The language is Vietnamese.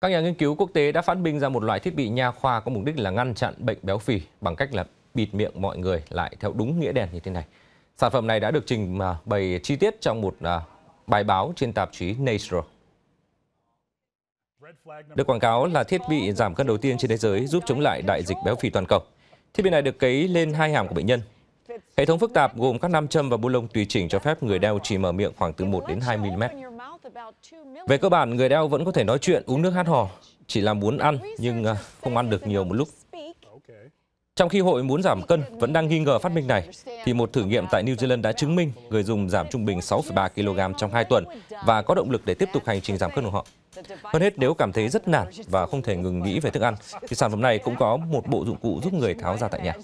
Các nhà nghiên cứu quốc tế đã phát minh ra một loại thiết bị nha khoa có mục đích là ngăn chặn bệnh béo phì bằng cách là bịt miệng mọi người lại theo đúng nghĩa đen như thế này. Sản phẩm này đã được trình bày chi tiết trong một à, bài báo trên tạp chí Nature. Được quảng cáo là thiết bị giảm cân đầu tiên trên thế giới giúp chống lại đại dịch béo phì toàn cầu. Thiết bị này được cấy lên hai hàm của bệnh nhân. Hệ thống phức tạp gồm các nam châm và bu lông tùy chỉnh cho phép người đeo chỉ mở miệng khoảng từ 1 đến 2 mm. Về cơ bản, người đeo vẫn có thể nói chuyện, uống nước hát hò, chỉ là muốn ăn nhưng à, không ăn được nhiều một lúc. Trong khi hội muốn giảm cân vẫn đang nghi ngờ phát minh này, thì một thử nghiệm tại New Zealand đã chứng minh người dùng giảm trung bình 6,3 kg trong 2 tuần và có động lực để tiếp tục hành trình giảm cân của họ. Hơn hết, nếu cảm thấy rất nản và không thể ngừng nghĩ về thức ăn, thì sản phẩm này cũng có một bộ dụng cụ giúp người tháo ra tại nhà.